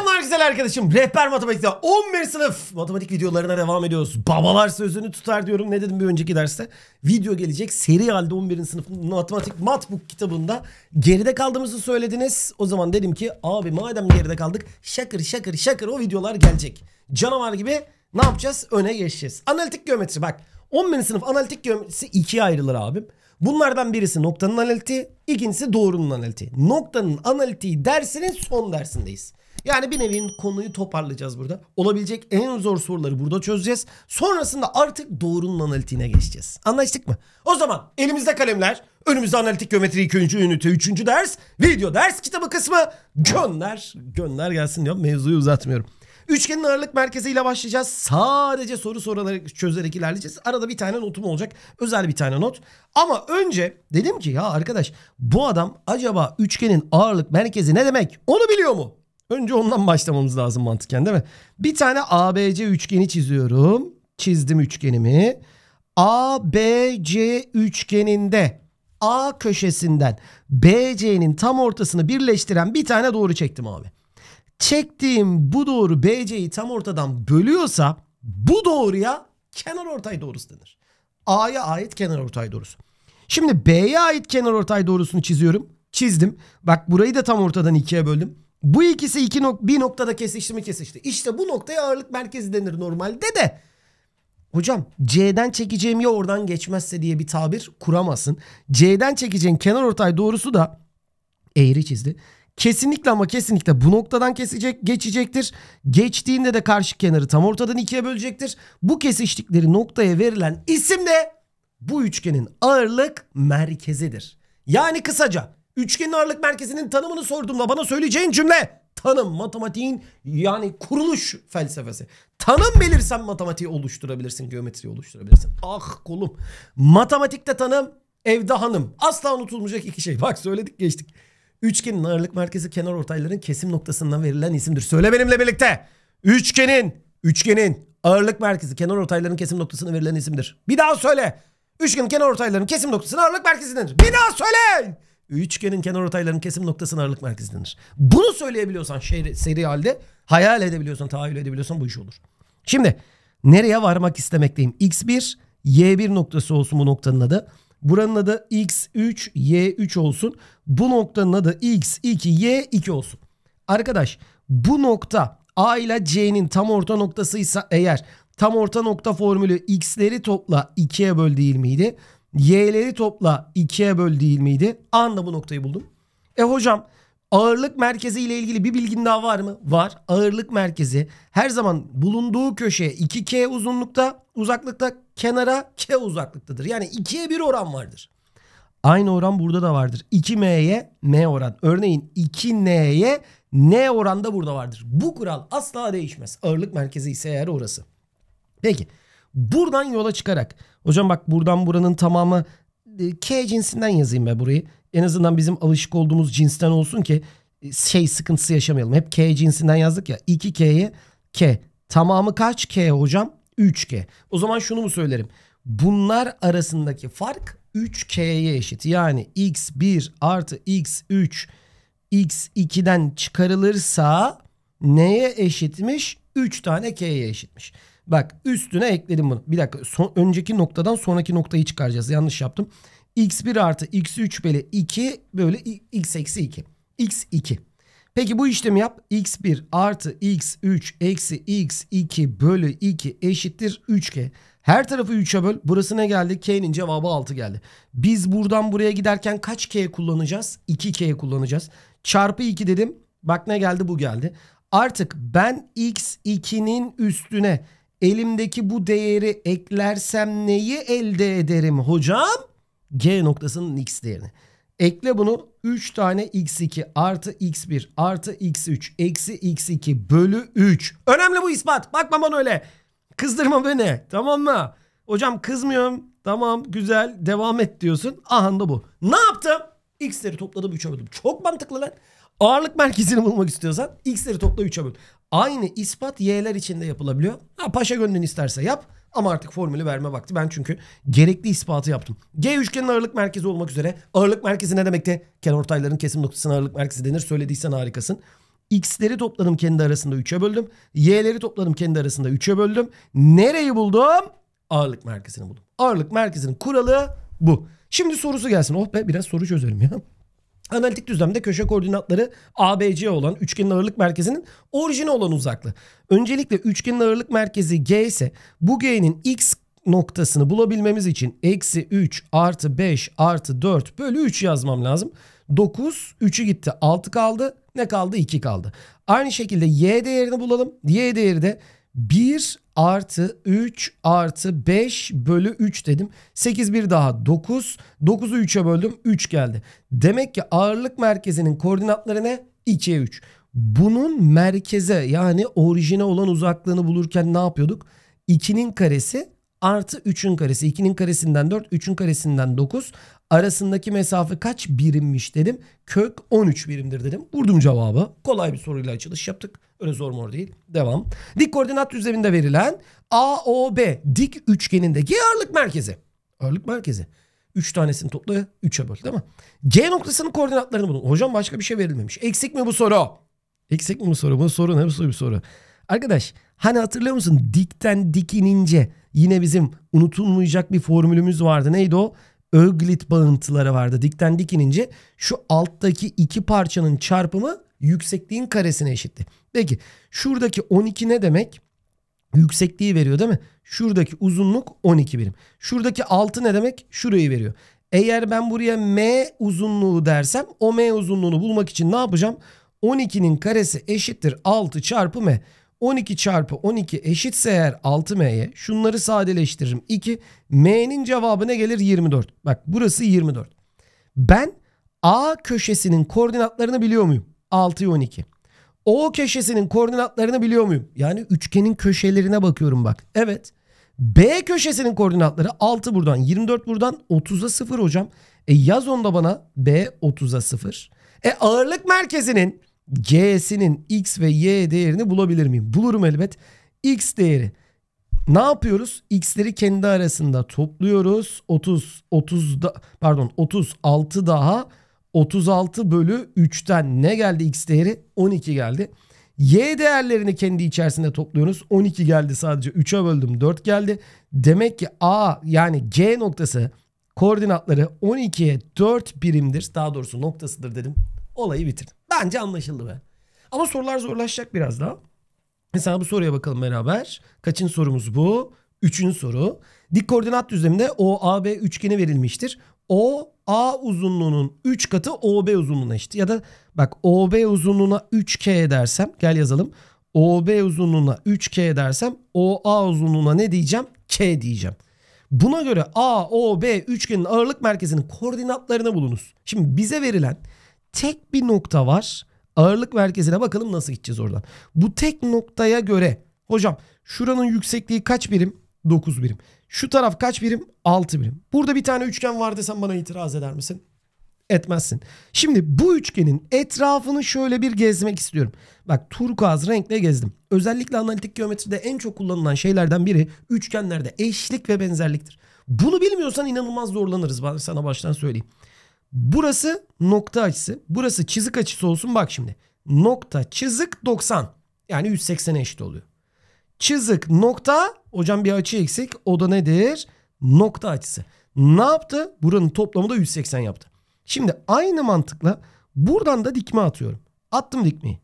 Selamlar güzel arkadaşım. Rehber matematikte 11 sınıf matematik videolarına devam ediyoruz. Babalar sözünü tutar diyorum. Ne dedim bir önceki derste? Video gelecek. Seri halde 11. sınıf matematik matbook kitabında geride kaldığımızı söylediniz. O zaman dedim ki abi madem geride kaldık şakır şakır şakır o videolar gelecek. Canavar gibi ne yapacağız? Öne geçeceğiz. Analitik geometri bak. 11. sınıf analitik geometrisi ikiye ayrılır abim. Bunlardan birisi noktanın analitiği, ikincisi doğrunun analitiği. Noktanın analitiği dersinin son dersindeyiz. Yani bir nevi konuyu toparlayacağız burada. Olabilecek en zor soruları burada çözeceğiz. Sonrasında artık doğrunun analitiğine geçeceğiz. Anlaştık mı? O zaman elimizde kalemler, önümüzde analitik geometri 2. ünite 3. ders, video ders kitabı kısmı gönder. Gönder gelsin diyorum mevzuyu uzatmıyorum. Üçgenin ağırlık merkeziyle başlayacağız. Sadece soru sorarak çözerek ilerleyeceğiz. Arada bir tane notum olacak. Özel bir tane not. Ama önce dedim ki ya arkadaş bu adam acaba üçgenin ağırlık merkezi ne demek? Onu biliyor mu? Önce ondan başlamamız lazım mantıken değil mi? Bir tane ABC üçgeni çiziyorum. Çizdim üçgenimi. ABC üçgeninde A köşesinden BC'nin tam ortasını birleştiren bir tane doğru çektim abi. Çektiğim bu doğru BC'yi tam ortadan bölüyorsa bu doğruya kenar ortay doğrusu denir. A'ya ait kenar ortay doğrusu. Şimdi B'ye ait kenar ortay doğrusunu çiziyorum. Çizdim. Bak burayı da tam ortadan ikiye böldüm. Bu ikisi iki nok bir noktada kesişti mi kesişti. İşte bu noktaya ağırlık merkezi denir normalde de. Hocam C'den çekeceğim ya oradan geçmezse diye bir tabir kuramazsın. C'den çekeceğin kenar ortay doğrusu da eğri çizdi. Kesinlikle ama kesinlikle bu noktadan kesecek, geçecektir. Geçtiğinde de karşı kenarı tam ortadan ikiye bölecektir. Bu kesiştikleri noktaya verilen isim de bu üçgenin ağırlık merkezidir. Yani kısaca Üçgenin ağırlık merkezinin tanımını sorduğumda bana söyleyeceğin cümle tanım matematiğin yani kuruluş felsefesi. Tanım belirsen matematiği oluşturabilirsin, geometriyi oluşturabilirsin. Ah kolum. Matematikte tanım, evde hanım. Asla unutulmayacak iki şey. Bak söyledik geçtik. Üçgenin ağırlık merkezi kenar ortayların kesim noktasından verilen isimdir. Söyle benimle birlikte. Üçgenin, üçgenin ağırlık merkezi kenar ortayların kesim noktasından verilen isimdir. Bir daha söyle. Üçgenin kenar ortayların kesim noktasının ağırlık merkezidir. Bir daha söyle üçgenin kenar ortaylarının kesim noktasına ağırlık merkezi denir. Bunu söyleyebiliyorsan şeri, seri halde hayal edebiliyorsan, tahayyül edebiliyorsan bu iş olur. Şimdi nereye varmak istemekteyim? X1, Y1 noktası olsun bu noktanın adı. Buranın adı X3, Y3 olsun. Bu noktanın adı X2, Y2 olsun. Arkadaş bu nokta A ile C'nin tam orta noktasıysa eğer tam orta nokta formülü x'leri topla 2'ye böl değil miydi? y'leri topla 2'ye böl değil miydi? Anla bu noktayı buldum. E hocam ağırlık merkezi ile ilgili bir bilgin daha var mı? Var. Ağırlık merkezi her zaman bulunduğu köşe 2k uzunlukta uzaklıkta kenara k uzaklıktadır. Yani 2'ye 1 oran vardır. Aynı oran burada da vardır. 2m'ye m oran. Örneğin 2n'ye n oranda burada vardır. Bu kural asla değişmez. Ağırlık merkezi ise eğer orası. Peki. Buradan yola çıkarak. Hocam bak buradan buranın tamamı e, K cinsinden yazayım ben burayı. En azından bizim alışık olduğumuz cinsten olsun ki e, şey sıkıntısı yaşamayalım. Hep K cinsinden yazdık ya. 2K'ye K. Tamamı kaç K hocam? 3K. O zaman şunu mu söylerim? Bunlar arasındaki fark 3K'ye eşit. Yani X1 artı X3 X2'den çıkarılırsa neye eşitmiş? 3 tane K'ye eşitmiş. Bak üstüne ekledim bunu. Bir dakika son, önceki noktadan sonraki noktayı çıkaracağız. Yanlış yaptım. x1 artı x3 bölü 2 böyle x eksi 2. x2. Peki bu işlemi yap. x1 artı x3 eksi x2 bölü 2 eşittir 3k. Her tarafı 3'e böl. Burası ne geldi? K'nin cevabı 6 geldi. Biz buradan buraya giderken kaç K kullanacağız? 2 K kullanacağız. Çarpı 2 dedim. Bak ne geldi? Bu geldi. Artık ben x2'nin üstüne Elimdeki bu değeri eklersem neyi elde ederim hocam? G noktasının x değerini. Ekle bunu 3 tane x2 artı x1 artı x3 eksi x2 bölü 3. Önemli bu ispat. Bakma bana öyle. Kızdırma beni. Tamam mı? Hocam kızmıyorum. Tamam güzel devam et diyorsun. Aha da bu. Ne yaptım? X'leri topladım 3'e böldüm. Çok mantıklı lan. Ağırlık merkezini bulmak istiyorsan X'leri topla 3'e böl. Aynı ispat Y'ler içinde yapılabiliyor. Ha paşa gönlün isterse yap ama artık formülü verme vakti. Ben çünkü gerekli ispatı yaptım. G üçgenin ağırlık merkezi olmak üzere. Ağırlık merkezi ne demekti? Kenortayların kesim noktasına ağırlık merkezi denir. Söylediysen harikasın. X'leri topladım kendi arasında 3'e böldüm. Y'leri topladım kendi arasında 3'e böldüm. Nereyi buldum? Ağırlık merkezini buldum. Ağırlık merkezinin kuralı bu. Şimdi sorusu gelsin. Oh be biraz soru çözerim ya. Analitik düzlemde köşe koordinatları ABC olan üçgenin ağırlık merkezinin orijine olan uzaklığı. Öncelikle üçgenin ağırlık merkezi G ise bu G'nin X noktasını bulabilmemiz için eksi 3 artı 5 artı 4 bölü 3 yazmam lazım. 9, 3'ü gitti 6 kaldı. Ne kaldı? 2 kaldı. Aynı şekilde y değerini bulalım. Y değeri de 1 artı 3 artı 5 bölü 3 dedim. 8 bir daha 9. 9'u 3'e böldüm 3 geldi. Demek ki ağırlık merkezinin koordinatları ne? 2'ye 3. Bunun merkeze yani orijine olan uzaklığını bulurken ne yapıyorduk? 2'nin karesi artı 3'ün karesi. 2'nin karesinden 4, 3'ün karesinden 9. Arasındaki mesafe kaç birimmiş dedim. Kök 13 birimdir dedim. Vurdum cevabı. Kolay bir soruyla açılış yaptık. Öyle zor mor değil. Devam. Dik koordinat düzleminde verilen AOB dik üçgenindeki ağırlık merkezi. Ağırlık merkezi. 3 tanesini topla 3'e böl değil mi? G noktasının koordinatlarını bulun. Hocam başka bir şey verilmemiş. Eksik mi bu soru? Eksik mi bu soru? Bu soru ne bu bir soru? Arkadaş hani hatırlıyor musun? Dikten dik inince yine bizim unutulmayacak bir formülümüz vardı. Neydi o? Öglit bağıntıları vardı. Dikten dik inince şu alttaki iki parçanın çarpımı yüksekliğin karesine eşittir. Peki şuradaki 12 ne demek? Yüksekliği veriyor değil mi? Şuradaki uzunluk 12 birim. Şuradaki 6 ne demek? Şurayı veriyor. Eğer ben buraya m uzunluğu dersem o m uzunluğunu bulmak için ne yapacağım? 12'nin karesi eşittir 6 çarpı m. 12 çarpı 12 eşitse eğer 6m'ye şunları sadeleştiririm. 2 m'nin cevabı ne gelir? 24. Bak burası 24. Ben A köşesinin koordinatlarını biliyor muyum? 6'ya 12. O köşesinin koordinatlarını biliyor muyum? Yani üçgenin köşelerine bakıyorum bak. Evet. B köşesinin koordinatları 6 buradan 24 buradan 30'a 0 hocam. E yaz onda bana B 30'a 0. E ağırlık merkezinin G'sinin X ve Y değerini bulabilir miyim? Bulurum elbet. X değeri. Ne yapıyoruz? X'leri kendi arasında topluyoruz. 30, 30 da, pardon 36 daha 36 bölü 3'ten ne geldi x değeri? 12 geldi. Y değerlerini kendi içerisinde topluyoruz. 12 geldi sadece 3'e böldüm 4 geldi. Demek ki A yani G noktası koordinatları 12'ye 4 birimdir. Daha doğrusu noktasıdır dedim. Olayı bitirdim. Bence anlaşıldı be. Ama sorular zorlaşacak biraz daha. Mesela bu soruya bakalım beraber. Kaçın sorumuz bu? Üçüncü soru. Dik koordinat düzleminde OAB üçgeni verilmiştir. O A uzunluğunun 3 katı OB uzunluğuna eşit. Ya da bak OB uzunluğuna 3K edersem gel yazalım. OB uzunluğuna 3K edersem OA uzunluğuna ne diyeceğim? K diyeceğim. Buna göre A O B üçgenin ağırlık merkezinin koordinatlarını bulunuz. Şimdi bize verilen tek bir nokta var. Ağırlık merkezine bakalım nasıl gideceğiz oradan. Bu tek noktaya göre hocam şuranın yüksekliği kaç birim? 9 birim. Şu taraf kaç birim? 6 birim. Burada bir tane üçgen var desem bana itiraz eder misin? Etmezsin. Şimdi bu üçgenin etrafını şöyle bir gezmek istiyorum. Bak turkuaz renkle gezdim. Özellikle analitik geometride en çok kullanılan şeylerden biri üçgenlerde eşlik ve benzerliktir. Bunu bilmiyorsan inanılmaz zorlanırız. Ben sana baştan söyleyeyim. Burası nokta açısı. Burası çizik açısı olsun. Bak şimdi. Nokta çizik 90. Yani 180'e eşit oluyor. Çizik nokta hocam bir açı eksik o da nedir? Nokta açısı. Ne yaptı? Buranın toplamı da 180 yaptı. Şimdi aynı mantıkla buradan da dikme atıyorum. Attım dikmeyi.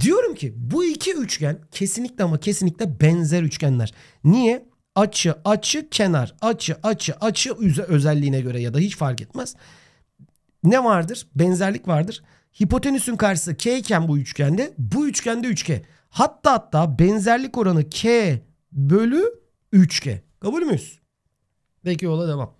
Diyorum ki bu iki üçgen kesinlikle ama kesinlikle benzer üçgenler. Niye? Açı, açı, kenar, açı, açı, açı özelliğine göre ya da hiç fark etmez. Ne vardır? Benzerlik vardır. Hipotenüsün karşısı k iken bu üçgende, bu üçgende 3k. Hatta hatta benzerlik oranı K bölü 3K. Kabul müyüz? Peki yola devam.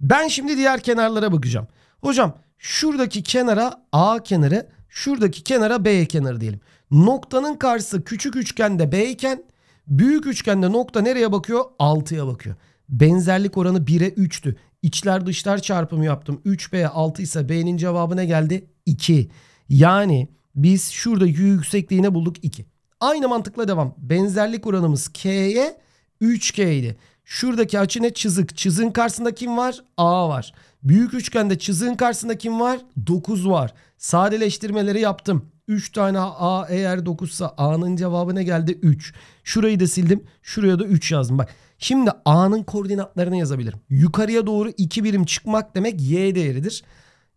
Ben şimdi diğer kenarlara bakacağım. Hocam şuradaki kenara A kenarı, şuradaki kenara B kenarı diyelim. Noktanın karşısı küçük üçgende B iken büyük üçgende nokta nereye bakıyor? 6'ya bakıyor. Benzerlik oranı 1'e 3'tü. İçler dışlar çarpımı yaptım. 3B 6 ise B'nin cevabı ne geldi? 2. Yani biz şurada y yüksekliğine bulduk 2. Aynı mantıkla devam. Benzerlik oranımız k'ye 3k idi. Şuradaki açı ne? Çizik. Çizin karşısında kim var? A var. Büyük üçgende çizin karşısında kim var? 9 var. Sadeleştirmeleri yaptım. 3 tane A eğer 9 ise A'nın cevabı ne geldi? 3. Şurayı da sildim. Şuraya da 3 yazdım. Bak şimdi A'nın koordinatlarını yazabilirim. Yukarıya doğru 2 birim çıkmak demek Y değeridir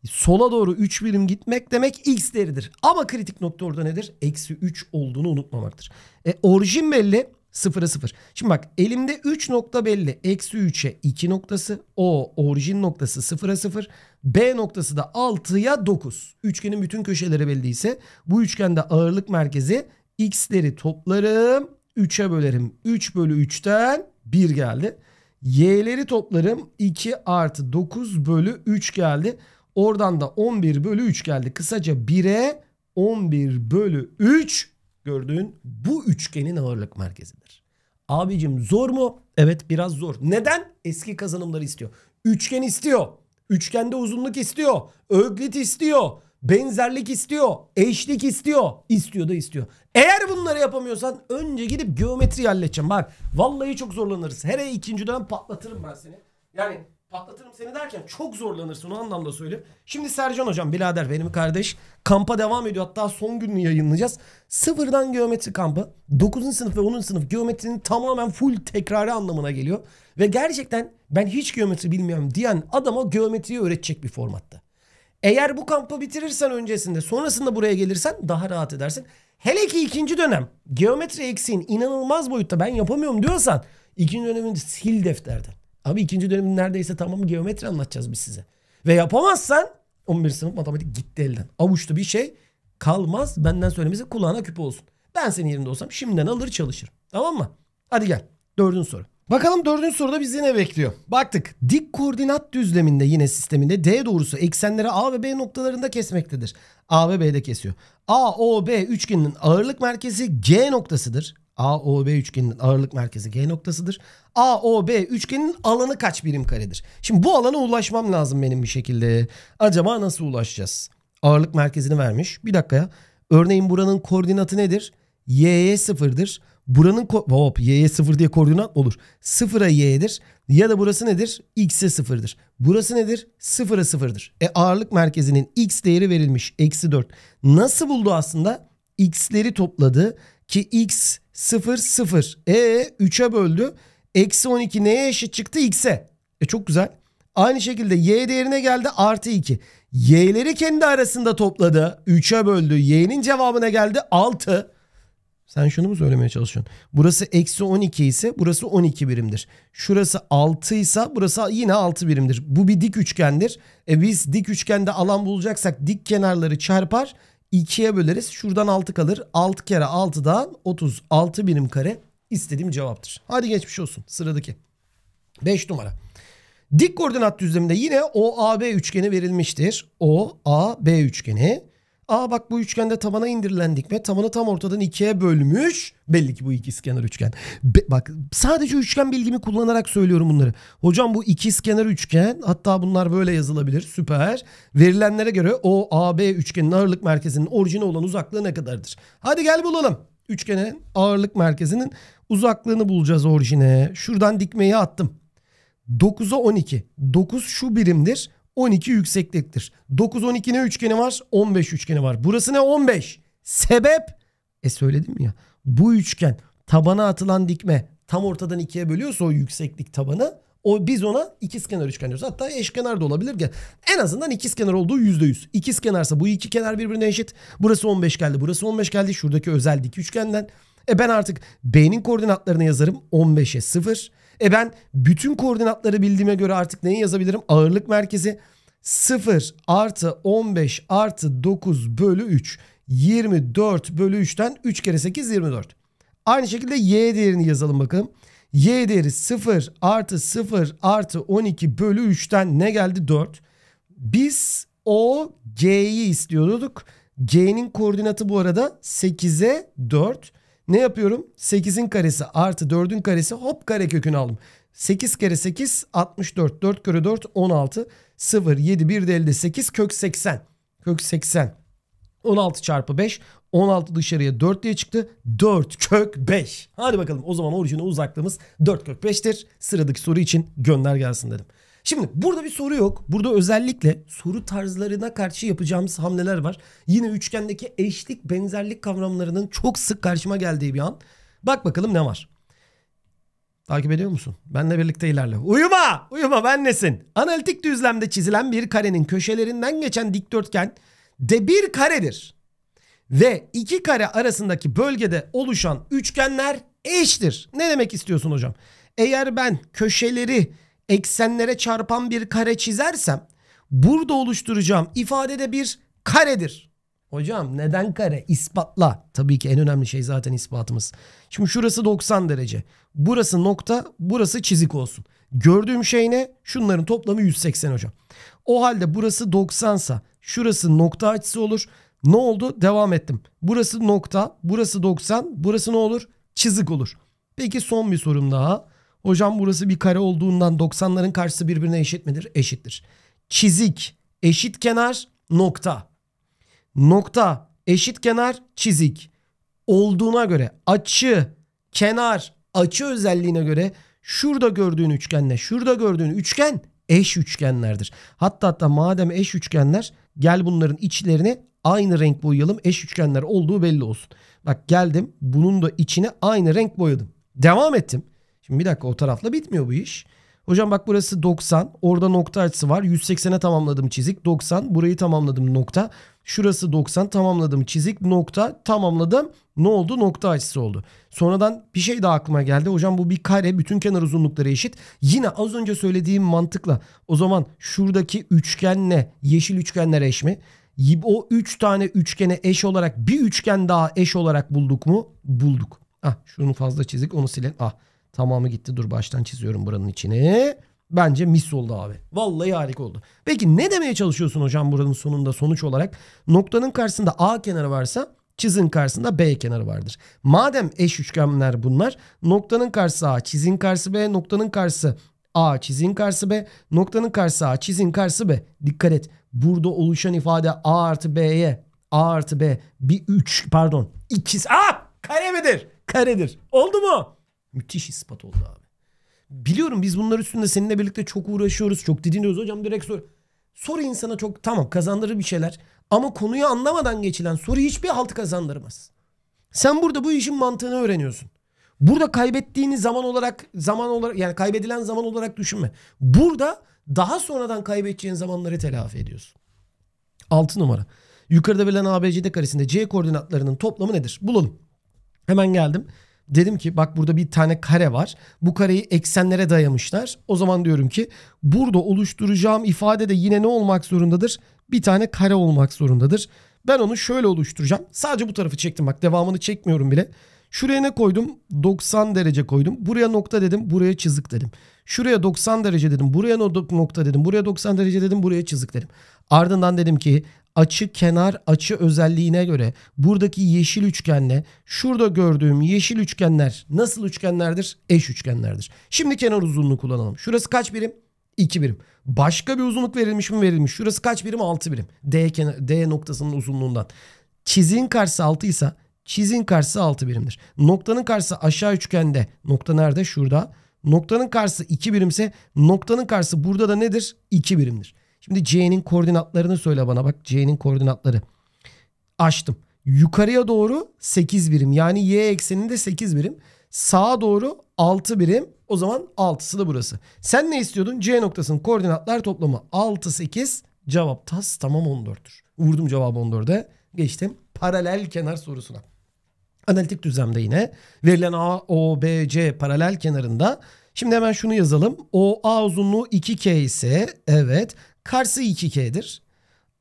sola doğru 3 birim gitmek demek x değeridir. Ama kritik nokta orada nedir? Eksi 3 olduğunu unutmamaktır. E, orijin belli 0'a 0. Şimdi bak elimde 3 nokta belli. Eksi 3'e 2 noktası. O orijin noktası 0'a 0. B noktası da 6'ya 9. Üçgenin bütün köşeleri belliyse bu üçgende ağırlık merkezi x'leri toplarım. 3'e bölerim. 3 bölü 3'ten 1 geldi. Y'leri toplarım. 2 artı 9 bölü 3 geldi. Oradan da 11 bölü 3 geldi. Kısaca 1'e 11 bölü 3 gördüğün bu üçgenin ağırlık merkezidir. Abicim zor mu? Evet biraz zor. Neden? Eski kazanımları istiyor. Üçgen istiyor. Üçgende uzunluk istiyor. Öglit istiyor. Benzerlik istiyor. Eşlik istiyor. İstiyor da istiyor. Eğer bunları yapamıyorsan önce gidip geometri halledeceğim. Bak vallahi çok zorlanırız. Her ikinci dönem patlatırım ben seni. Yani patlatırım seni derken çok zorlanırsın o anlamda söylüyorum. Şimdi Sercan hocam birader benim kardeş kampa devam ediyor. Hatta son gününü yayınlayacağız. Sıfırdan geometri kampı 9. sınıf ve 10. sınıf geometrinin tamamen full tekrarı anlamına geliyor. Ve gerçekten ben hiç geometri bilmiyorum diyen adama geometriyi öğretecek bir formatta. Eğer bu kampı bitirirsen öncesinde sonrasında buraya gelirsen daha rahat edersin. Hele ki ikinci dönem geometri eksiğin inanılmaz boyutta ben yapamıyorum diyorsan ikinci dönemini sil defterden. Abi ikinci dönemin neredeyse tamamı geometri anlatacağız biz size. Ve yapamazsan 11 sınıf matematik gitti elden. Avuçta bir şey kalmaz. Benden söylemesi kulağına küpe olsun. Ben senin yerinde olsam şimdiden alır çalışırım. Tamam mı? Hadi gel. Dördüncü soru. Bakalım dördüncü soruda bizi ne bekliyor? Baktık. Dik koordinat düzleminde yine sisteminde D doğrusu eksenleri A ve B noktalarında kesmektedir. A ve B'de kesiyor. A, O, B üçgeninin ağırlık merkezi G noktasıdır. AOB üçgeninin ağırlık merkezi G noktasıdır. AOB üçgeninin alanı kaç birim karedir? Şimdi bu alana ulaşmam lazım benim bir şekilde. Acaba nasıl ulaşacağız? Ağırlık merkezini vermiş. Bir dakika ya. Örneğin buranın koordinatı nedir? Y'ye sıfırdır. Buranın hop y'ye sıfır diye koordinat olur. Sıfıra y'dir ya da burası nedir? x'e sıfırdır. Burası nedir? Sıfıra sıfırdır. E ağırlık merkezinin x değeri verilmiş. Eksi 4. Nasıl buldu aslında? x'leri topladı ki x 0 0. E 3'e böldü. Eksi 12 neye eşit çıktı? X'e. E çok güzel. Aynı şekilde y değerine geldi artı 2. Y'leri kendi arasında topladı. 3'e böldü. Y'nin cevabına geldi 6. Sen şunu mu söylemeye çalışıyorsun? Burası eksi 12 ise burası 12 birimdir. Şurası 6 ise burası yine 6 birimdir. Bu bir dik üçgendir. E biz dik üçgende alan bulacaksak dik kenarları çarpar 2'ye böleriz. Şuradan 6 kalır. 6 kere 6'dan 36 birim kare istediğim cevaptır. Hadi geçmiş olsun. Sıradaki. 5 numara. Dik koordinat düzleminde yine OAB üçgeni verilmiştir. OAB üçgeni. Aa bak bu üçgende tabana indirilen mi? tabanı tam ortadan ikiye bölmüş. Belli ki bu ikizkenar üçgen. Be, bak sadece üçgen bilgimi kullanarak söylüyorum bunları. Hocam bu ikizkenar üçgen hatta bunlar böyle yazılabilir. Süper. Verilenlere göre o AB üçgenin ağırlık merkezinin orijine olan uzaklığı ne kadardır? Hadi gel bulalım. Üçgenin ağırlık merkezinin uzaklığını bulacağız orijine. Şuradan dikmeyi attım. 9'a 12. 9 şu birimdir. 12 yüksekliktir. 9 12 ne üçgeni var? 15 üçgeni var. Burası ne? 15. Sebep? E söyledim ya. Bu üçgen tabana atılan dikme tam ortadan ikiye bölüyorsa o yükseklik tabanı o biz ona ikizkenar üçgen diyoruz. Hatta eşkenar da olabilir ki. En azından ikizkenar olduğu %100. İkizkenarsa bu iki kenar birbirine eşit. Burası 15 geldi. Burası 15 geldi. Şuradaki özel dik üçgenden. E ben artık B'nin koordinatlarını yazarım. 15'e 0. E ben bütün koordinatları bildiğime göre artık neyi yazabilirim? Ağırlık merkezi 0 artı 15 artı 9 bölü 3. 24 bölü 3'ten 3 kere 8 24. Aynı şekilde y değerini yazalım bakalım. Y değeri 0 artı 0 artı 12 bölü 3'ten ne geldi? 4. Biz o G'yi istiyorduk. G'nin koordinatı bu arada 8'e 4. Ne yapıyorum? 8'in karesi artı 4'ün karesi hop kare kökünü aldım. 8 kere 8 64. 4 kere 4 16. 0 7 1 de 8 kök 80. Kök 80. 16 çarpı 5 16 dışarıya 4 diye çıktı. 4 kök 5. Hadi bakalım o zaman orijinal uzaklığımız 4 kök 5'tir. Sıradaki soru için gönder gelsin dedim. Şimdi burada bir soru yok. Burada özellikle soru tarzlarına karşı yapacağımız hamleler var. Yine üçgendeki eşlik benzerlik kavramlarının çok sık karşıma geldiği bir an. Bak bakalım ne var. Takip ediyor musun? Benle birlikte ilerle. Uyuma! Uyuma ben nesin? Analitik düzlemde çizilen bir karenin köşelerinden geçen dikdörtgen de bir karedir. Ve iki kare arasındaki bölgede oluşan üçgenler eştir. Ne demek istiyorsun hocam? Eğer ben köşeleri eksenlere çarpan bir kare çizersem burada oluşturacağım ifadede bir karedir. Hocam neden kare? İspatla. Tabii ki en önemli şey zaten ispatımız. Şimdi şurası 90 derece. Burası nokta, burası çizik olsun. Gördüğüm şey ne? Şunların toplamı 180 hocam. O halde burası 90 sa şurası nokta açısı olur. Ne oldu? Devam ettim. Burası nokta, burası 90, burası ne olur? Çizik olur. Peki son bir sorum daha. Hocam burası bir kare olduğundan 90'ların karşısı birbirine eşit midir? Eşittir. Çizik eşit kenar nokta. Nokta eşit kenar çizik. Olduğuna göre açı kenar açı özelliğine göre şurada gördüğün üçgenle şurada gördüğün üçgen eş üçgenlerdir. Hatta hatta madem eş üçgenler gel bunların içlerini aynı renk boyayalım eş üçgenler olduğu belli olsun. Bak geldim bunun da içine aynı renk boyadım. Devam ettim. Şimdi bir dakika o tarafla bitmiyor bu iş. Hocam bak burası 90. Orada nokta açısı var. 180'e tamamladım çizik. 90. Burayı tamamladım nokta. Şurası 90. Tamamladım çizik. Nokta. Tamamladım. Ne oldu? Nokta açısı oldu. Sonradan bir şey daha aklıma geldi. Hocam bu bir kare. Bütün kenar uzunlukları eşit. Yine az önce söylediğim mantıkla. O zaman şuradaki üçgenle yeşil üçgenler eş mi? O 3 üç tane üçgene eş olarak bir üçgen daha eş olarak bulduk mu? Bulduk. Ah şunu fazla çizik onu silin. Ah Tamamı gitti. Dur baştan çiziyorum buranın içini. Bence mis oldu abi. Vallahi harika oldu. Peki ne demeye çalışıyorsun hocam buranın sonunda sonuç olarak? Noktanın karşısında A kenarı varsa çizin karşısında B kenarı vardır. Madem eş üçgenler bunlar noktanın karşısı A çizin karşısı B noktanın karşısı A çizin karşısı B noktanın karşısı A çizin karşısı B. Dikkat et burada oluşan ifade A artı B'ye A artı B bir 3 pardon 2 A kare midir? Karedir. Oldu mu? Müthiş ispat oldu abi. Biliyorum biz bunlar üstünde seninle birlikte çok uğraşıyoruz. Çok didiniyoruz hocam direkt sor. Soru insana çok tamam kazandırır bir şeyler. Ama konuyu anlamadan geçilen soru hiçbir halt kazandırmaz. Sen burada bu işin mantığını öğreniyorsun. Burada kaybettiğini zaman olarak zaman olarak yani kaybedilen zaman olarak düşünme. Burada daha sonradan kaybedeceğin zamanları telafi ediyorsun. 6 numara. Yukarıda verilen ABCD karesinde C koordinatlarının toplamı nedir? Bulalım. Hemen geldim dedim ki bak burada bir tane kare var. Bu kareyi eksenlere dayamışlar. O zaman diyorum ki burada oluşturacağım ifade de yine ne olmak zorundadır? Bir tane kare olmak zorundadır. Ben onu şöyle oluşturacağım. Sadece bu tarafı çektim bak devamını çekmiyorum bile. Şuraya ne koydum? 90 derece koydum. Buraya nokta dedim, buraya çizik dedim. Şuraya 90 derece dedim, buraya nokta dedim, buraya 90 derece dedim, buraya çizik dedim. Ardından dedim ki açı kenar açı özelliğine göre buradaki yeşil üçgenle şurada gördüğüm yeşil üçgenler nasıl üçgenlerdir? Eş üçgenlerdir. Şimdi kenar uzunluğu kullanalım. Şurası kaç birim? 2 birim. Başka bir uzunluk verilmiş mi verilmiş? Şurası kaç birim? 6 birim. D, kenar, D noktasının uzunluğundan. Çizin karşısı 6 ise çizin karşısı 6 birimdir. Noktanın karşısı aşağı üçgende. Nokta nerede? Şurada. Noktanın karşısı 2 birimse noktanın karşısı burada da nedir? 2 birimdir. Şimdi C'nin koordinatlarını söyle bana. Bak C'nin koordinatları. Açtım. Yukarıya doğru 8 birim. Yani y ekseninde 8 birim. Sağa doğru 6 birim. O zaman 6'sı da burası. Sen ne istiyordun? C noktasının koordinatlar toplamı 6, 8. Cevap tas tamam 14'tür. Vurdum cevabı 14'e. Geçtim paralel kenar sorusuna. Analitik düzlemde yine verilen A, O, B, C paralel kenarında. Şimdi hemen şunu yazalım. O A uzunluğu 2K ise evet Karşı 2K'dir.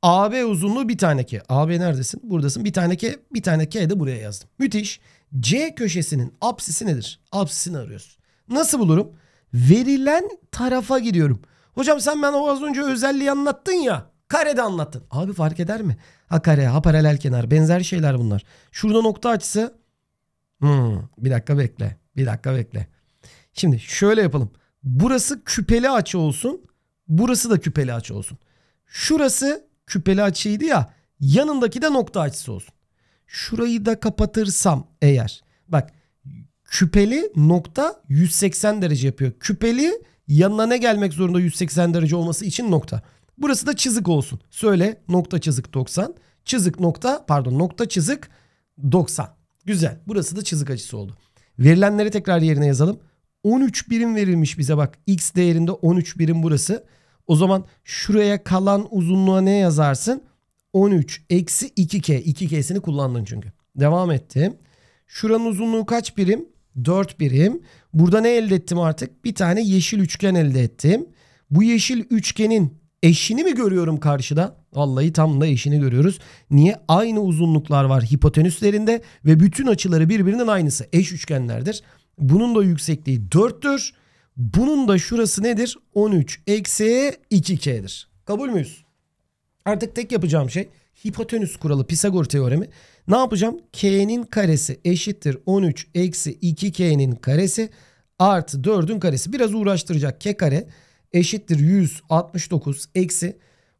AB uzunluğu bir tane K. AB neredesin? Buradasın. Bir tane K. Bir tane K de buraya yazdım. Müthiş. C köşesinin apsisi nedir? Apsisini arıyoruz. Nasıl bulurum? Verilen tarafa giriyorum. Hocam sen bana o az önce özelliği anlattın ya. Karede anlattın. Abi fark eder mi? Ha kare, ha paralel kenar. Benzer şeyler bunlar. Şurada nokta açısı. Hmm, bir dakika bekle. Bir dakika bekle. Şimdi şöyle yapalım. Burası küpeli açı olsun. Burası da küpeli açı olsun. Şurası küpeli açıydı ya. Yanındaki de nokta açısı olsun. Şurayı da kapatırsam eğer. Bak küpeli nokta 180 derece yapıyor. Küpeli yanına ne gelmek zorunda 180 derece olması için nokta. Burası da çizik olsun. Söyle nokta çizik 90. Çizik nokta pardon nokta çizik 90. Güzel. Burası da çizik açısı oldu. Verilenleri tekrar yerine yazalım. 13 birim verilmiş bize bak. X değerinde 13 birim burası. O zaman şuraya kalan uzunluğa ne yazarsın? 13 eksi 2K. 2K'sini kullandın çünkü. Devam ettim. Şuranın uzunluğu kaç birim? 4 birim. Burada ne elde ettim artık? Bir tane yeşil üçgen elde ettim. Bu yeşil üçgenin eşini mi görüyorum karşıda? Vallahi tam da eşini görüyoruz. Niye? Aynı uzunluklar var hipotenüslerinde ve bütün açıları birbirinin aynısı. Eş üçgenlerdir. Bunun da yüksekliği 4'tür. Bunun da şurası nedir? 13 eksi 2K'dir. Kabul müyüz? Artık tek yapacağım şey hipotenüs kuralı Pisagor teoremi. Ne yapacağım? K'nin karesi eşittir 13 eksi 2K'nin karesi artı 4'ün karesi. Biraz uğraştıracak. K kare eşittir 169 eksi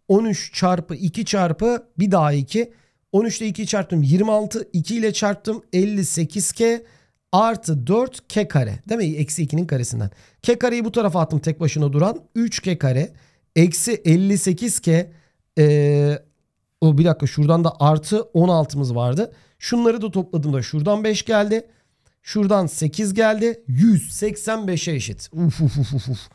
13 çarpı 2 çarpı bir daha 2. 13 ile 2'yi çarptım 26. 2 ile çarptım 58K artı 4 k kare. Değil mi? Eksi 2'nin karesinden. K kareyi bu tarafa attım tek başına duran. 3 k kare. Eksi 58 k. Ee, o bir dakika şuradan da artı 16'mız vardı. Şunları da topladığımda şuradan 5 geldi. Şuradan 8 geldi. 185'e eşit. Uf uf uf uf.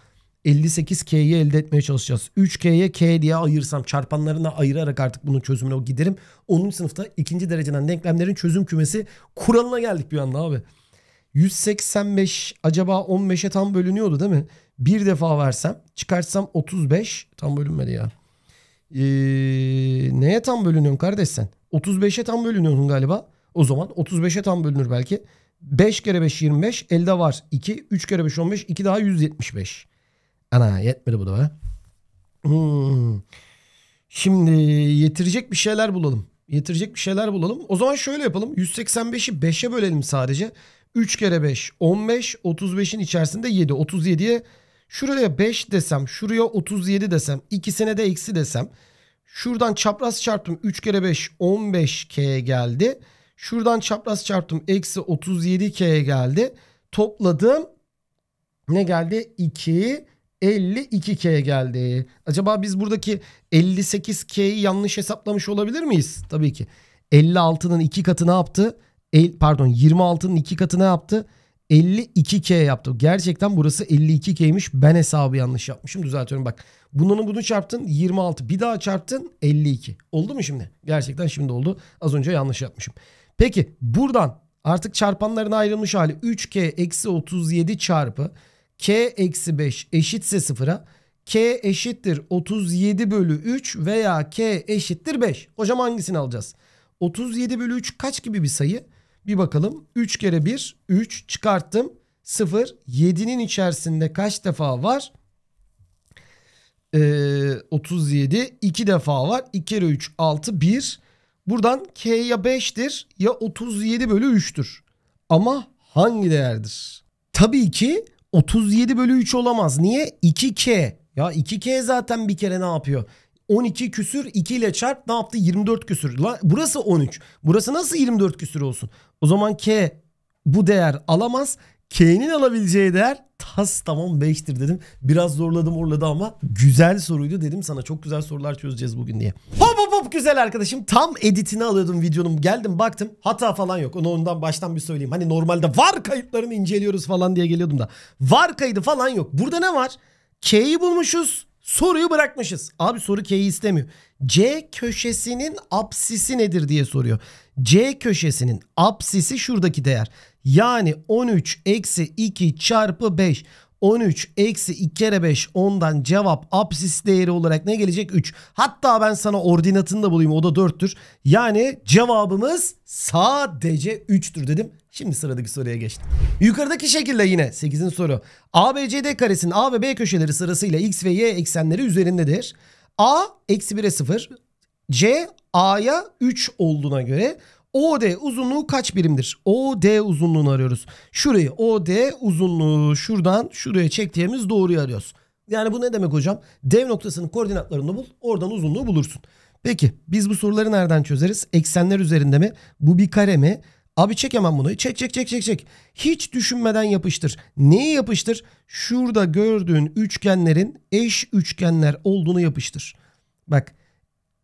58K'yi elde etmeye çalışacağız. 3K'ye K diye ayırsam çarpanlarına ayırarak artık bunun çözümüne giderim. 10. sınıfta ikinci dereceden denklemlerin çözüm kümesi kuralına geldik bir anda abi. 185 acaba 15'e tam bölünüyordu değil mi? Bir defa versem çıkartsam 35 tam bölünmedi ya. Ee, neye tam bölünüyorsun kardeş sen? 35'e tam bölünüyorsun galiba. O zaman 35'e tam bölünür belki. 5 kere 5 25 elde var 2. 3 kere 5 15 2 daha 175. Ana yetmedi bu da be. Hmm. Şimdi yetirecek bir şeyler bulalım. Yetirecek bir şeyler bulalım. O zaman şöyle yapalım. 185'i 5'e bölelim sadece. 3 kere 5 15. 35'in içerisinde 7. 37'ye şuraya 5 desem şuraya 37 desem ikisine de eksi desem. Şuradan çapraz çarptım 3 kere 5 15K'ye geldi. Şuradan çapraz çarptım eksi 37K'ye geldi. Topladım ne geldi? 2 52K geldi. Acaba biz buradaki 58K'yi yanlış hesaplamış olabilir miyiz? Tabii ki. 56'nın 2 katı ne yaptı? el, pardon 26'nın iki katı ne yaptı? 52K yaptı. Gerçekten burası 52K'ymiş. Ben hesabı yanlış yapmışım. Düzeltiyorum bak. Bunun bunu çarptın 26. Bir daha çarptın 52. Oldu mu şimdi? Gerçekten şimdi oldu. Az önce yanlış yapmışım. Peki buradan artık çarpanların ayrılmış hali 3K eksi 37 çarpı K eksi 5 eşitse sıfıra K eşittir 37 bölü 3 veya K eşittir 5. Hocam hangisini alacağız? 37 bölü 3 kaç gibi bir sayı? Bir bakalım 3 kere 1 3 çıkarttım 0 7'nin içerisinde kaç defa var? Ee, 37 2 defa var 2 kere 3 6 1 buradan k ya 5'tir ya 37 bölü 3'tür ama hangi değerdir? Tabii ki 37 bölü 3 olamaz niye? 2k ya 2k zaten bir kere ne yapıyor? 12 küsür 2 ile çarp ne yaptı? 24 küsür. La, burası 13. Burası nasıl 24 küsür olsun? O zaman K bu değer alamaz. K'nin alabileceği değer tas tamam 5'tir dedim. Biraz zorladım orladı ama güzel soruydu dedim sana. Çok güzel sorular çözeceğiz bugün diye. Hop hop hop güzel arkadaşım. Tam editini alıyordum videonun. Geldim baktım hata falan yok. Onu ondan baştan bir söyleyeyim. Hani normalde var kayıtlarını inceliyoruz falan diye geliyordum da. Var kaydı falan yok. Burada ne var? K'yi bulmuşuz. Soruyu bırakmışız. Abi soru K'yi istemiyor. C köşesinin apsisi nedir diye soruyor. C köşesinin apsisi şuradaki değer. Yani 13 eksi 2 çarpı 5. 13 eksi 2 kere 5 10'dan cevap apsis değeri olarak ne gelecek? 3. Hatta ben sana ordinatını da bulayım o da 4'tür. Yani cevabımız sadece 3'tür dedim. Şimdi sıradaki soruya geçtim. Yukarıdaki şekilde yine 8'in soru. ABCD karesinin A ve B köşeleri sırasıyla x ve y eksenleri üzerindedir. A eksi 1'e 0. C A'ya 3 olduğuna göre OD uzunluğu kaç birimdir? OD uzunluğunu arıyoruz. Şurayı OD uzunluğu şuradan şuraya çektiğimiz doğruyu arıyoruz. Yani bu ne demek hocam? Dev noktasının koordinatlarını bul. Oradan uzunluğu bulursun. Peki biz bu soruları nereden çözeriz? Eksenler üzerinde mi? Bu bir kare mi? Abi çekemem bunu. Çek çek çek çek çek. Hiç düşünmeden yapıştır. Neyi yapıştır? Şurada gördüğün üçgenlerin eş üçgenler olduğunu yapıştır. Bak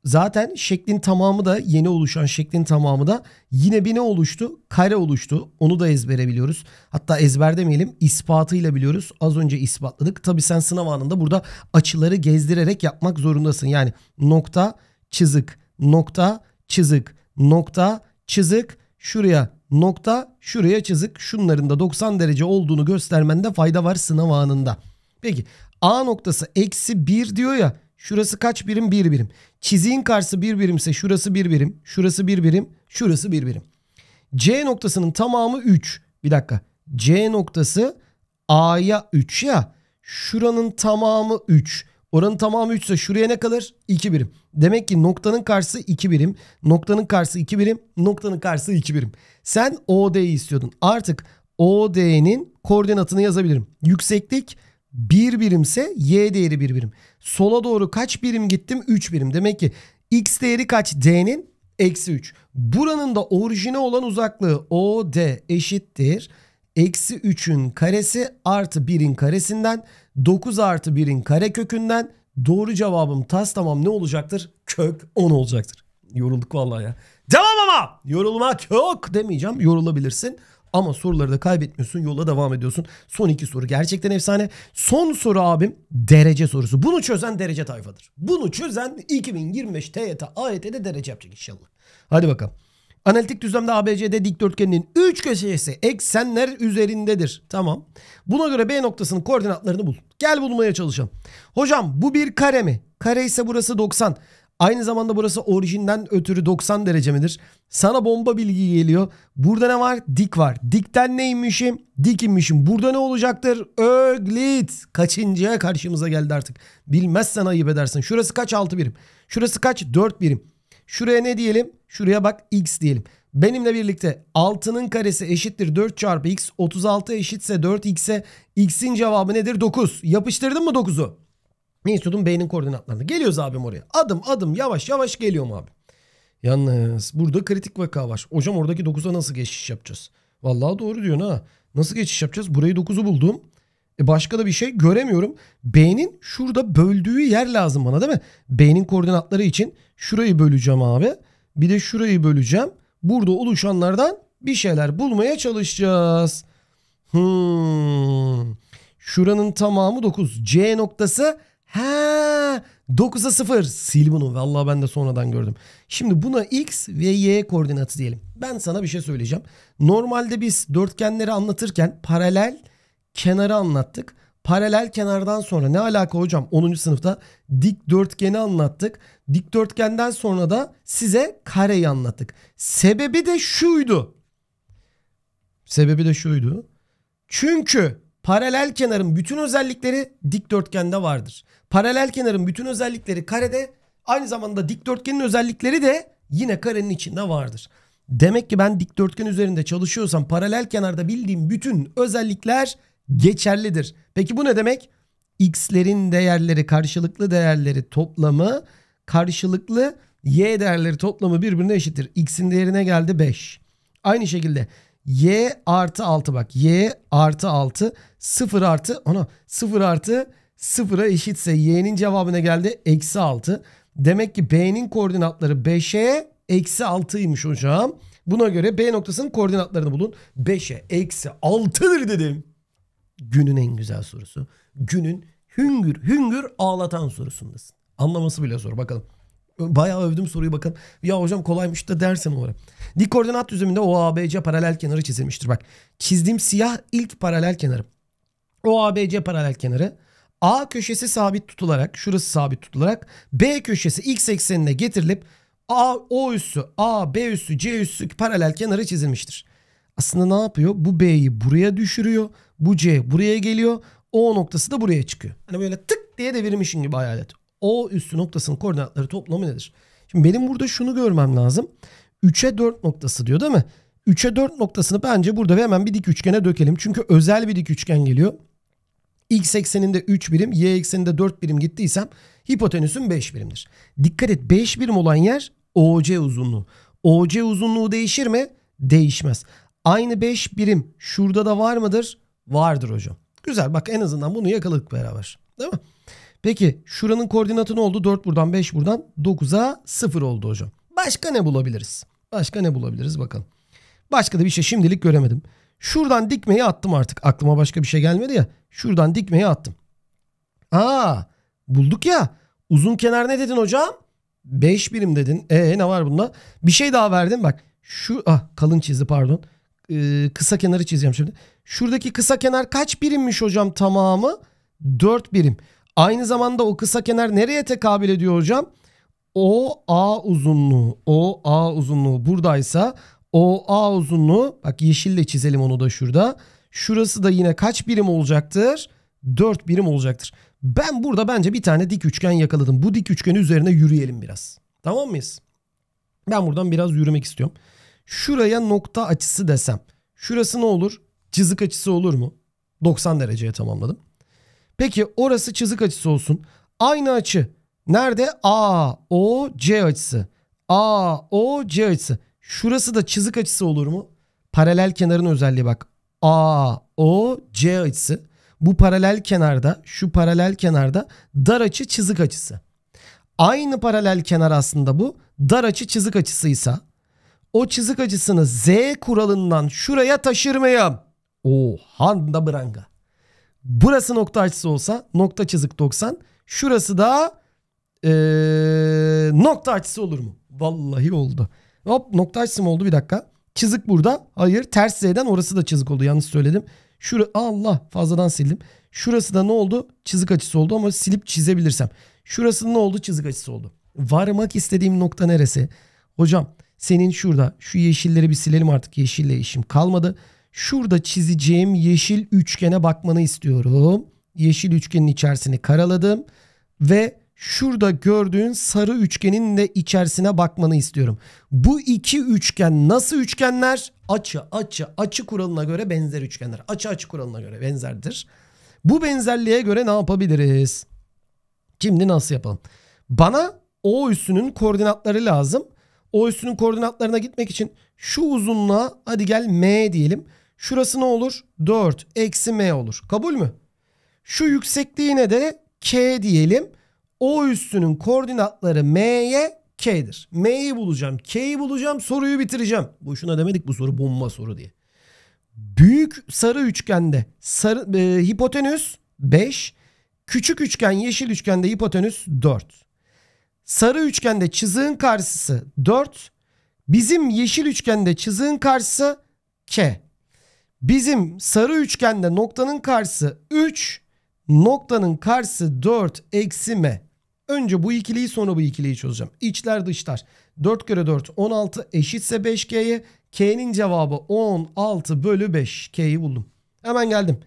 zaten şeklin tamamı da yeni oluşan şeklin tamamı da yine bir ne oluştu? Kare oluştu. Onu da ezbere biliyoruz. Hatta ezber demeyelim ispatıyla biliyoruz. Az önce ispatladık. Tabii sen sınav anında burada açıları gezdirerek yapmak zorundasın. Yani nokta çizik nokta çizik nokta çizik şuraya nokta şuraya çizik şunların da 90 derece olduğunu göstermende fayda var sınav anında. Peki A noktası eksi 1 diyor ya Şurası kaç birim? Bir birim. Çiziğin karşısı bir birimse şurası bir birim. Şurası bir birim. Şurası bir birim. C noktasının tamamı 3. Bir dakika. C noktası A'ya 3 ya. Şuranın tamamı 3. Oranın tamamı 3 ise şuraya ne kalır? 2 birim. Demek ki noktanın karşısı 2 birim. Noktanın karşısı 2 birim. Noktanın karşısı 2 birim. Sen OD'yi istiyordun. Artık OD'nin koordinatını yazabilirim. Yükseklik 1 bir birimse y değeri 1 bir birim. Sola doğru kaç birim gittim? 3 birim. Demek ki x değeri kaç? D'nin eksi 3. Buranın da orijine olan uzaklığı OD eşittir. Eksi 3'ün karesi artı 1'in karesinden 9 artı 1'in kare kökünden doğru cevabım tas tamam ne olacaktır? Kök 10 olacaktır. Yorulduk vallahi ya. Devam ama yorulmak yok demeyeceğim yorulabilirsin. Ama soruları da kaybetmiyorsun. Yola devam ediyorsun. Son iki soru gerçekten efsane. Son soru abim derece sorusu. Bunu çözen derece tayfadır. Bunu çözen 2025 TYT AYT'de derece yapacak inşallah. Hadi bakalım. Analitik düzlemde ABCD dikdörtgenin 3 köşesi eksenler üzerindedir. Tamam. Buna göre B noktasının koordinatlarını bul. Gel bulmaya çalışalım. Hocam bu bir kare mi? Kare ise burası 90. Aynı zamanda burası orijinden ötürü 90 derece midir? Sana bomba bilgi geliyor. Burada ne var? Dik var. Dikten neymişim? Dik inmişim. Burada ne olacaktır? Öglit. Kaçıncıya karşımıza geldi artık. Bilmezsen ayıp edersin. Şurası kaç? 6 birim. Şurası kaç? 4 birim. Şuraya ne diyelim? Şuraya bak x diyelim. Benimle birlikte 6'nın karesi eşittir 4 çarpı x. 36 eşitse 4x'e x'in cevabı nedir? 9. Yapıştırdın mı 9'u? Ne istiyordum? Beynin koordinatlarını. Geliyoruz abim oraya. Adım adım yavaş yavaş geliyorum abi. Yalnız burada kritik vaka var. Hocam oradaki 9'a nasıl geçiş yapacağız? Vallahi doğru diyorsun ha. Nasıl geçiş yapacağız? Burayı 9'u buldum. E başka da bir şey göremiyorum. Beynin şurada böldüğü yer lazım bana değil mi? Beynin koordinatları için şurayı böleceğim abi. Bir de şurayı böleceğim. Burada oluşanlardan bir şeyler bulmaya çalışacağız. Hmm. Şuranın tamamı 9. C noktası Ha, 9'a 0. Sil bunu. Vallahi ben de sonradan gördüm. Şimdi buna x ve y koordinatı diyelim. Ben sana bir şey söyleyeceğim. Normalde biz dörtgenleri anlatırken paralel kenarı anlattık. Paralel kenardan sonra ne alaka hocam? 10. sınıfta dikdörtgeni anlattık. Dikdörtgenden sonra da size kareyi anlattık. Sebebi de şuydu. Sebebi de şuydu. Çünkü paralel kenarın bütün özellikleri dikdörtgende vardır. Paralel kenarın bütün özellikleri karede aynı zamanda dikdörtgenin özellikleri de yine karenin içinde vardır. Demek ki ben dikdörtgen üzerinde çalışıyorsam paralel kenarda bildiğim bütün özellikler geçerlidir. Peki bu ne demek? X'lerin değerleri karşılıklı değerleri toplamı karşılıklı y değerleri toplamı birbirine eşittir. X'in değerine geldi 5. Aynı şekilde y artı 6 bak y artı 6 0 artı ona 0 artı sıfıra eşitse y'nin cevabına geldi? Eksi 6. Demek ki b'nin koordinatları 5'e eksi 6'ymış hocam. Buna göre b noktasının koordinatlarını bulun. 5'e eksi 6'dır dedim. Günün en güzel sorusu. Günün hüngür hüngür ağlatan sorusundasın. Anlaması bile zor bakalım. Bayağı övdüm soruyu bakın. Ya hocam kolaymış da dersin umarım. Dik koordinat düzleminde OABC paralel kenarı çizilmiştir. Bak çizdiğim siyah ilk paralel kenarı. OABC paralel kenarı. A köşesi sabit tutularak, şurası sabit tutularak B köşesi x eksenine getirilip A, O üssü, A, B üssü, C üssü paralel kenarı çizilmiştir. Aslında ne yapıyor? Bu B'yi buraya düşürüyor. Bu C buraya geliyor. O noktası da buraya çıkıyor. Hani böyle tık diye devirmişin gibi hayal et. O üssü noktasının koordinatları toplamı nedir? Şimdi benim burada şunu görmem lazım. 3'e 4 noktası diyor değil mi? 3'e 4 noktasını bence burada ve hemen bir dik üçgene dökelim. Çünkü özel bir dik üçgen geliyor. X ekseninde 3 birim, Y ekseninde 4 birim gittiysem hipotenüsüm 5 birimdir. Dikkat et 5 birim olan yer OC uzunluğu. OC uzunluğu değişir mi? Değişmez. Aynı 5 birim şurada da var mıdır? Vardır hocam. Güzel bak en azından bunu yakaladık beraber. Değil mi? Peki şuranın koordinatı ne oldu? 4 buradan 5 buradan 9'a 0 oldu hocam. Başka ne bulabiliriz? Başka ne bulabiliriz bakalım. Başka da bir şey şimdilik göremedim. Şuradan dikmeyi attım artık. Aklıma başka bir şey gelmedi ya. Şuradan dikmeyi attım. Aa bulduk ya. Uzun kenar ne dedin hocam? 5 birim dedin. Ee ne var bunda? Bir şey daha verdim bak. Şu ah kalın çizdi pardon. Ee, kısa kenarı çizeceğim şimdi. Şuradaki kısa kenar kaç birimmiş hocam tamamı? 4 birim. Aynı zamanda o kısa kenar nereye tekabül ediyor hocam? O A uzunluğu. O A uzunluğu buradaysa o A uzunluğu bak yeşille çizelim onu da şurada. Şurası da yine kaç birim olacaktır? 4 birim olacaktır. Ben burada bence bir tane dik üçgen yakaladım. Bu dik üçgeni üzerine yürüyelim biraz. Tamam mıyız? Ben buradan biraz yürümek istiyorum. Şuraya nokta açısı desem. Şurası ne olur? Çizik açısı olur mu? 90 dereceye tamamladım. Peki orası çizik açısı olsun. Aynı açı. Nerede? A, O, C açısı. A, O, C açısı. Şurası da çizik açısı olur mu? Paralel kenarın özelliği bak. A, O, C açısı. Bu paralel kenarda, şu paralel kenarda dar açı çizik açısı. Aynı paralel kenar aslında bu. Dar açı çizik açısıysa o çizik açısını Z kuralından şuraya taşırmayayım. O handa branga. Burası nokta açısı olsa nokta çizik 90. Şurası da ee, nokta açısı olur mu? Vallahi oldu. Hop nokta açsım oldu bir dakika. Çizik burada. Hayır ters Z'den orası da çizik oldu. Yanlış söyledim. Şura Allah fazladan sildim. Şurası da ne oldu? Çizik açısı oldu ama silip çizebilirsem. Şurası ne oldu? Çizik açısı oldu. Varmak istediğim nokta neresi? Hocam senin şurada şu yeşilleri bir silelim artık yeşille işim kalmadı. Şurada çizeceğim yeşil üçgene bakmanı istiyorum. Yeşil üçgenin içerisini karaladım ve şurada gördüğün sarı üçgenin de içerisine bakmanı istiyorum. Bu iki üçgen nasıl üçgenler? Açı, açı, açı kuralına göre benzer üçgenler. Açı açı kuralına göre benzerdir. Bu benzerliğe göre ne yapabiliriz? Şimdi nasıl yapalım? Bana O üssünün koordinatları lazım. O üssünün koordinatlarına gitmek için şu uzunluğa hadi gel M diyelim. Şurası ne olur? 4 eksi M olur. Kabul mü? Şu yüksekliğine de K diyelim. O üstünün koordinatları M'ye K'dir. M'yi bulacağım. K'yi bulacağım. Soruyu bitireceğim. Boşuna demedik bu soru bomba soru diye. Büyük sarı üçgende sarı, e, hipotenüs 5. Küçük üçgen yeşil üçgende hipotenüs 4. Sarı üçgende çizığın karşısı 4. Bizim yeşil üçgende çizığın karşısı K. Bizim sarı üçgende noktanın karşısı 3. Noktanın karşısı 4 eksi M. Önce bu ikiliyi sonra bu ikiliyi çözeceğim. İçler dışlar. 4 kere 4 16 eşitse 5K'ye. K'nin cevabı 16 bölü 5. K'yi buldum. Hemen geldim.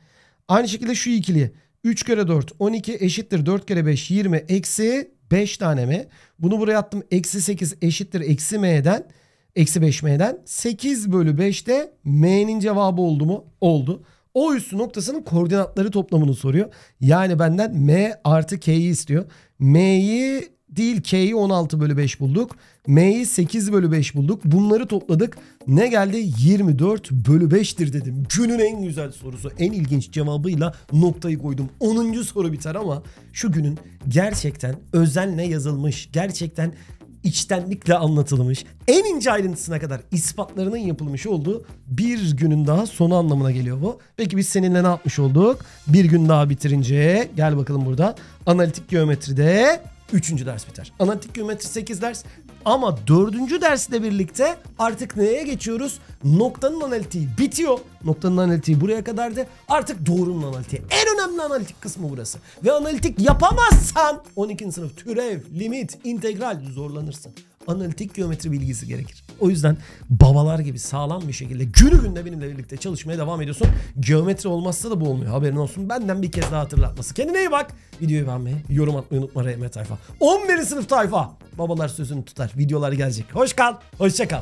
Aynı şekilde şu ikiliye. 3 kere 4 12 eşittir 4 kere 5 20 eksi 5 tane m. Bunu buraya attım. Eksi 8 eşittir eksi m'den. Eksi 5 m'den. 8 bölü 5 de m'nin cevabı oldu mu? Oldu. O üssü noktasının koordinatları toplamını soruyor. Yani benden M artı K'yi istiyor. M'yi değil K'yi 16 bölü 5 bulduk. M'yi 8 bölü 5 bulduk. Bunları topladık. Ne geldi? 24 bölü 5'tir dedim. Günün en güzel sorusu, en ilginç cevabıyla noktayı koydum. 10. soru biter ama şu günün gerçekten özenle yazılmış, gerçekten içtenlikle anlatılmış, en ince ayrıntısına kadar ispatlarının yapılmış olduğu bir günün daha sonu anlamına geliyor bu. Peki biz seninle ne yapmış olduk? Bir gün daha bitirince gel bakalım burada analitik geometride 3. ders biter. Analitik geometri 8 ders, ama dördüncü dersle birlikte artık neye geçiyoruz? Noktanın analitiği bitiyor. Noktanın analitiği buraya kadardı. Artık doğrunun analitiği. En önemli analitik kısmı burası. Ve analitik yapamazsan 12. sınıf türev, limit, integral zorlanırsın analitik geometri bilgisi gerekir. O yüzden babalar gibi sağlam bir şekilde günü günde benimle birlikte çalışmaya devam ediyorsun. Geometri olmazsa da bu olmuyor. Haberin olsun. Benden bir kez daha hatırlatması. Kendine iyi bak. Videoyu beğenmeyi, yorum atmayı unutma RM tayfa. 11. sınıf tayfa. Babalar sözünü tutar. Videolar gelecek. Hoş kal. Hoşça kal.